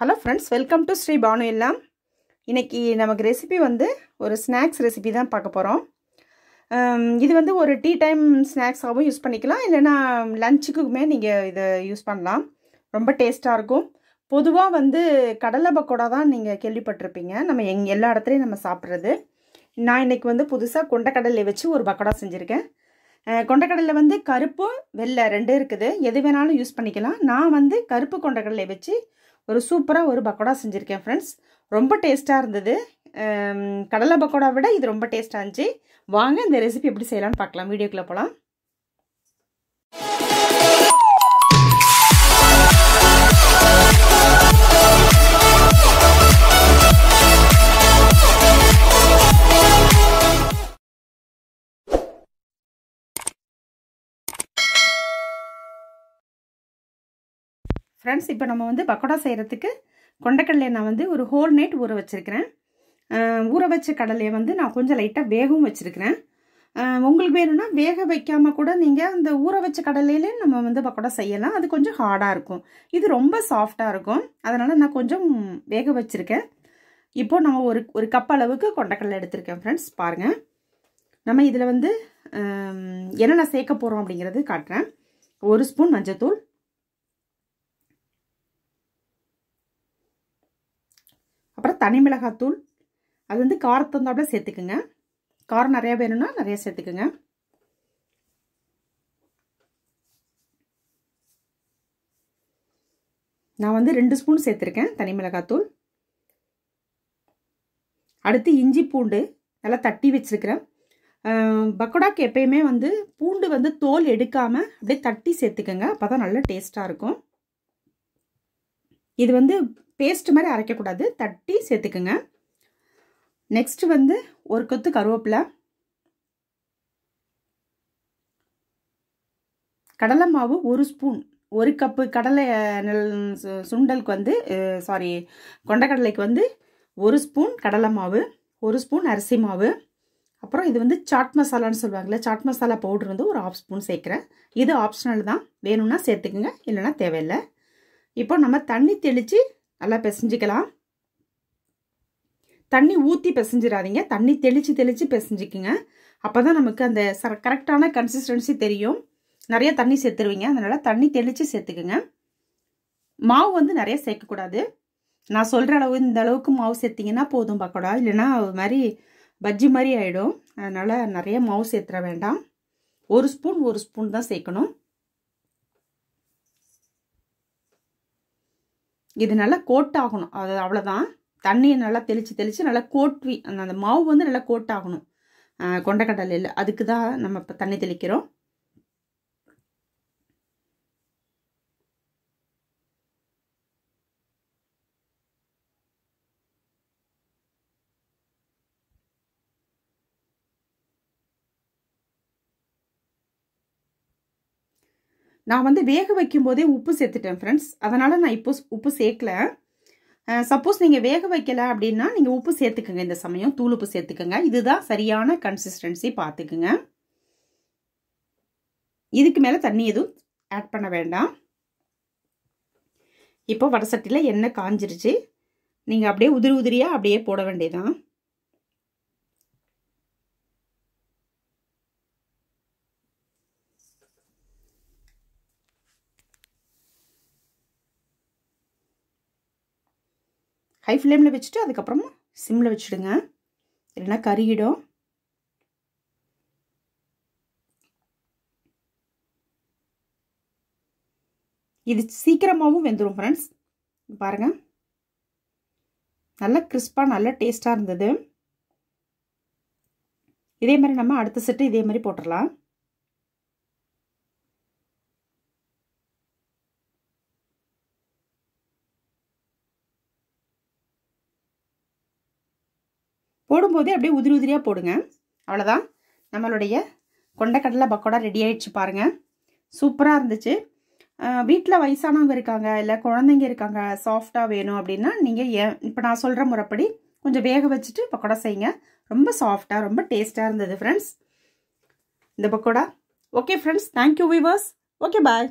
hello friends welcome to Sri Banu எல்லாம் இன்றைக்கி நமக்கு ரெசிபி வந்து ஒரு ஸ்நாக்ஸ் ரெசிபி தான் பார்க்க போகிறோம் இது வந்து ஒரு டீ டைம் ஸ்நாக்ஸாகவும் யூஸ் பண்ணிக்கலாம் இல்லைன்னா லஞ்சுக்குமே நீங்கள் இதை யூஸ் பண்ணலாம் ரொம்ப டேஸ்ட்டாக இருக்கும் பொதுவாக வந்து கடலை பக்கோடா தான் நீங்கள் கேள்விப்பட்டிருப்பீங்க நம்ம எங் எல்லா இடத்துலையும் நம்ம சாப்பிட்றது நான் இன்றைக்கி வந்து புதுசாக கொண்டக்கடலை வச்சு ஒரு பக்கோடா செஞ்சுருக்கேன் கொண்டக்கடலை வந்து கருப்பு வெள்ளை ரெண்டு இருக்குது எது வேணாலும் யூஸ் பண்ணிக்கலாம் நான் வந்து கருப்பு கொண்டக்கடலை வச்சு ஒரு சூப்பராக ஒரு பக்கோடா செஞ்சுருக்கேன் ஃப்ரெண்ட்ஸ் ரொம்ப டேஸ்ட்டாக இருந்தது கடலை பக்கோடா விட இது ரொம்ப டேஸ்ட்டாக இருந்துச்சு வாங்க இந்த ரெசிபி எப்படி செய்யலாம்னு பார்க்கலாம் வீடியோக்குள்ளே போகலாம் ஃப்ரெண்ட்ஸ் இப்போ நம்ம வந்து பக்கோடா செய்கிறதுக்கு கொண்டக்கடலையை நான் வந்து ஒரு ஹோல் நைட் ஊற வச்சுருக்கிறேன் ஊற வச்ச கடலையை வந்து நான் கொஞ்சம் லைட்டாக வேகவும் வச்சுருக்கிறேன் உங்களுக்கு வேணும்னா வேக வைக்காமல் கூட நீங்கள் அந்த ஊற வச்ச கடலையிலே நம்ம வந்து பக்கோடா செய்யலாம் அது கொஞ்சம் ஹார்டாக இருக்கும் இது ரொம்ப சாஃப்டாக இருக்கும் அதனால் நான் கொஞ்சம் வேக வச்சுருக்கேன் இப்போது நம்ம ஒரு ஒரு கப் அளவுக்கு கொண்டக்கடலை எடுத்திருக்கேன் ஃப்ரெண்ட்ஸ் பாருங்கள் நம்ம இதில் வந்து என்னென்ன சேர்க்க போகிறோம் அப்படிங்கிறது காட்டுறேன் ஒரு ஸ்பூன் மஞ்சத்தூள் தனி மிளகாத்தூள் அது வந்து காரத்தந்தாப்புல சேர்த்துக்குங்க காரம் நிறையா வேணும்னா நிறைய சேர்த்துக்குங்க நான் வந்து ரெண்டு ஸ்பூன் சேர்த்துருக்கேன் தனி மிளகாத்தூள் அடுத்து இஞ்சி பூண்டு நல்லா தட்டி வச்சுருக்கிறேன் பக்கோடாக்கு எப்பயுமே வந்து பூண்டு வந்து தோல் எடுக்காமல் அப்படியே தட்டி சேர்த்துக்கோங்க அப்போ தான் நல்லா டேஸ்ட்டாக இருக்கும் இது வந்து பேஸ்ட் மாதிரி அரைக்கக்கூடாது தட்டி சேர்த்துக்குங்க நெக்ஸ்ட் வந்து ஒரு கொத்து கருவேப்பிலை கடலை மாவு ஒரு ஸ்பூன் ஒரு கப்பு கடலை நெல் சுண்டலுக்கு வந்து சாரி கொண்டக்கடலைக்கு வந்து ஒரு ஸ்பூன் கடலை மாவு ஒரு ஸ்பூன் அரிசி மாவு அப்புறம் இது வந்து சாட் மசாலான்னு சொல்லுவாங்கள்ல சாட் மசாலா பவுடர் வந்து ஒரு ஆஃப் ஸ்பூன் சேர்க்குறேன் இது ஆப்ஷனல் தான் வேணும்னா சேர்த்துக்குங்க இல்லைன்னா தேவையில்லை இப்போ நம்ம தண்ணி தெளித்து நல்லா பிசைஞ்சிக்கலாம் தண்ணி ஊற்றி பிசைஞ்சிடாதீங்க தண்ணி தெளித்து தெளித்து பிசைஞ்சிக்குங்க அப்போ தான் நமக்கு அந்த கரெக்டான கன்சிஸ்டன்சி தெரியும் நிறைய தண்ணி சேர்த்துருவீங்க அதனால் தண்ணி தெளித்து சேர்த்துக்குங்க மாவு வந்து நிறைய சேர்க்கக்கூடாது நான் சொல்கிற அளவு இந்த அளவுக்கு மாவு சேர்த்திங்கன்னா போதும் பக்கோடா இல்லைன்னா அது மாதிரி பஜ்ஜி மாதிரி ஆகிடும் அதனால் நிறைய மாவு சேர்த்துற வேண்டாம் ஒரு ஸ்பூன் ஒரு ஸ்பூன் தான் சேர்க்கணும் இது நல்லா கோட் ஆகணும் அது அவ்வளோதான் தண்ணியை நல்லா தெளித்து தெளித்து நல்லா கோட்வி அந்த அந்த மாவு வந்து நல்லா கோட் ஆகணும் கொண்டக்கடலையில் அதுக்கு தான் நம்ம இப்போ தண்ணி தெளிக்கிறோம் நான் வந்து வேக வைக்கும் போதே உப்பு சேர்த்துட்டேன் ஃப்ரெண்ட்ஸ் அதனால் நான் இப்போ உப்பு சேர்க்கல சப்போஸ் நீங்கள் வேக வைக்கலை அப்படின்னா நீங்கள் உப்பு சேர்த்துக்குங்க இந்த சமயம் தூள் உப்பு சேர்த்துக்கோங்க இதுதான் சரியான கன்சிஸ்டன்சி பார்த்துக்குங்க இதுக்கு மேலே தண்ணி எதுவும் ஆட் பண்ண வேண்டாம் இப்போ வடசட்டியில் எண்ணெய் காஞ்சிருச்சு நீங்கள் அப்படியே உதிரி உதிரியாக அப்படியே போட வேண்டியதான் ஹை ஃப்ளேமில் வச்சுட்டு அதுக்கப்புறமா சிம்மில் வச்சுடுங்க இல்லைன்னா கருகிடும் இது சீக்கிரமாகவும் வெந்துடும் ஃப்ரெண்ட்ஸ் பாருங்கள் நல்லா கிறிஸ்பாக நல்லா டேஸ்ட்டாக இருந்தது இதே மாதிரி நம்ம அடுத்த செட்டு இதே மாதிரி போட்டுடலாம் போடும்போதே அப்படியே உதிரி உதிரியாக போடுங்க அவ்வளோதான் நம்மளுடைய கொண்டக்கடலை பக்கோடா ரெடி ஆயிடுச்சு பாருங்கள் சூப்பராக இருந்துச்சு வீட்டில் வயசானவங்க இருக்காங்க இல்லை குழந்தைங்க இருக்காங்க சாஃப்டாக வேணும் அப்படின்னா நீங்கள் ஏ இப்போ நான் சொல்கிற முறைப்படி கொஞ்சம் வேக வச்சுட்டு பக்கோடா செய்யுங்க ரொம்ப சாஃப்டாக ரொம்ப டேஸ்ட்டாக இருந்தது ஃப்ரெண்ட்ஸ் இந்த pakoda okay friends thank you viewers okay பாய்